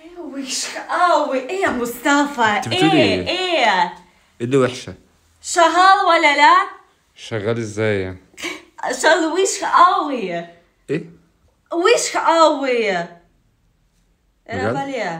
ايوه قوي آه، ايه يا مصطفى إيه،, ايه ايه اللي وحشه شغال ولا لا شغال ازاي شغال وش قوي ايه وش قوي انا إيه، بالي